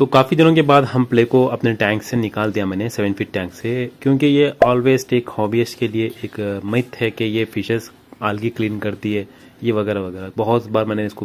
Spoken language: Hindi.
तो काफ़ी दिनों के बाद हम प्ले को अपने टैंक से निकाल दिया मैंने सेवन फीट टैंक से क्योंकि ये ऑलवेज एक हॉबीस्ट के लिए एक मिथ uh, है कि ये फिशेस आलगी क्लीन करती है ये वगैरह वगैरह बहुत बार मैंने इसको